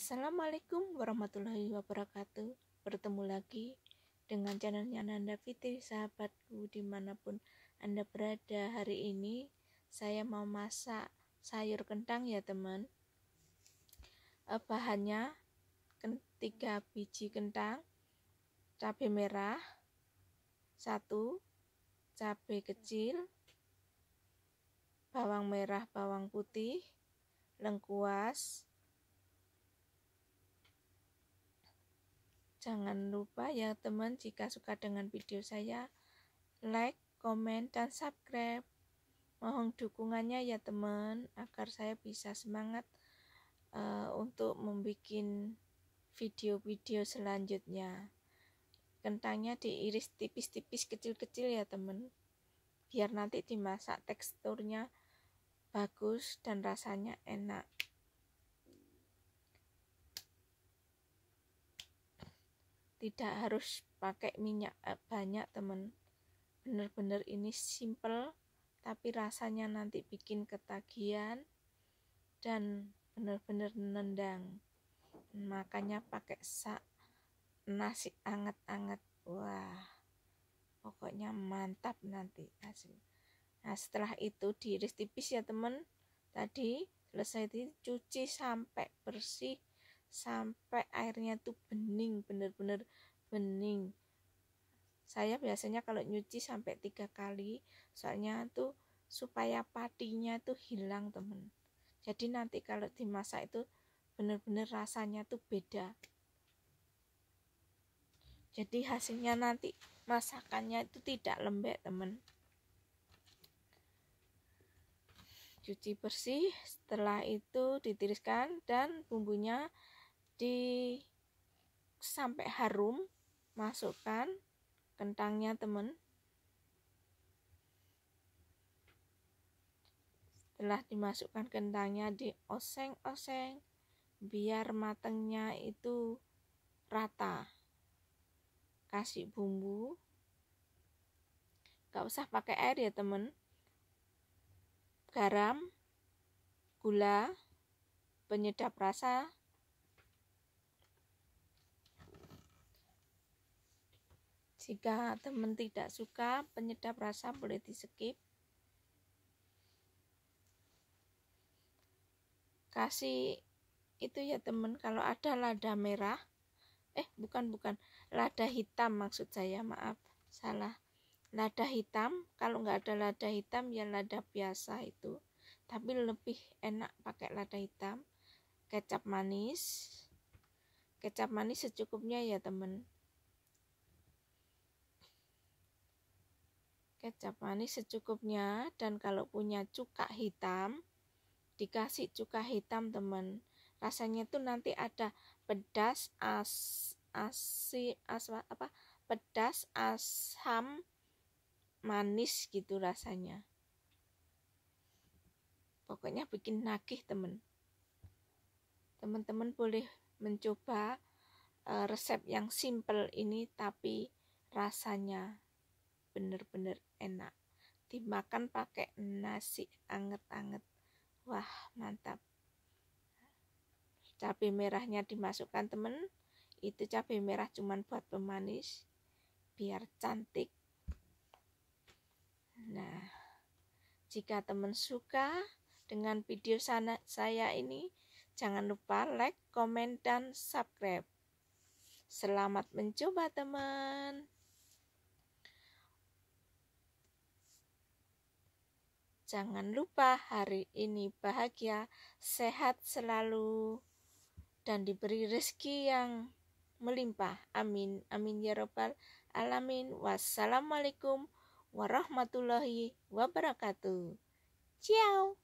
Assalamualaikum warahmatullahi wabarakatuh. Bertemu lagi dengan channelnya Nanda Fitri, sahabatku dimanapun Anda berada hari ini. Saya mau masak sayur kentang ya teman. Eh, bahannya 3 biji kentang, cabai merah, satu, cabai kecil, bawang merah, bawang putih, lengkuas, Jangan lupa ya teman jika suka dengan video saya, like, komen, dan subscribe. Mohon dukungannya ya teman agar saya bisa semangat uh, untuk membuat video-video selanjutnya. Kentangnya diiris tipis-tipis kecil-kecil ya teman. Biar nanti dimasak teksturnya bagus dan rasanya enak. tidak harus pakai minyak eh, banyak teman bener-bener ini simple tapi rasanya nanti bikin ketagihan dan bener-bener nendang makanya pakai sak nasi anget-anget wah pokoknya mantap nanti hasil nah setelah itu diiris tipis ya teman tadi selesai dicuci sampai bersih sampai airnya tuh bening bener-bener bening saya biasanya kalau nyuci sampai tiga kali soalnya tuh supaya patinya tuh hilang temen jadi nanti kalau dimasak itu bener-bener rasanya tuh beda jadi hasilnya nanti masakannya itu tidak lembek temen cuci bersih setelah itu ditiriskan dan bumbunya di sampai harum masukkan kentangnya teman setelah dimasukkan kentangnya di oseng oseng biar matangnya itu rata kasih bumbu gak usah pakai air ya teman garam gula penyedap rasa Jika teman tidak suka, penyedap rasa boleh di skip. Kasih itu ya teman kalau ada lada merah. Eh, bukan bukan. Lada hitam maksud saya, maaf. Salah. Lada hitam, kalau nggak ada lada hitam ya lada biasa itu. Tapi lebih enak pakai lada hitam. Kecap manis. Kecap manis secukupnya ya, teman Kecap manis secukupnya dan kalau punya cuka hitam dikasih cuka hitam teman. Rasanya tuh nanti ada pedas as asi as apa pedas asam manis gitu rasanya. Pokoknya bikin nagih temen Teman-teman boleh mencoba eh, resep yang simple ini tapi rasanya bener-bener enak dimakan pakai nasi anget-anget wah mantap cabai merahnya dimasukkan temen itu cabai merah cuman buat pemanis biar cantik nah jika temen suka dengan video sana saya ini jangan lupa like, komen, dan subscribe. Selamat mencoba, teman! Jangan lupa hari ini bahagia, sehat selalu, dan diberi rezeki yang melimpah. Amin. Amin ya Rabbal alamin. Wassalamualaikum warahmatullahi wabarakatuh. Ciao.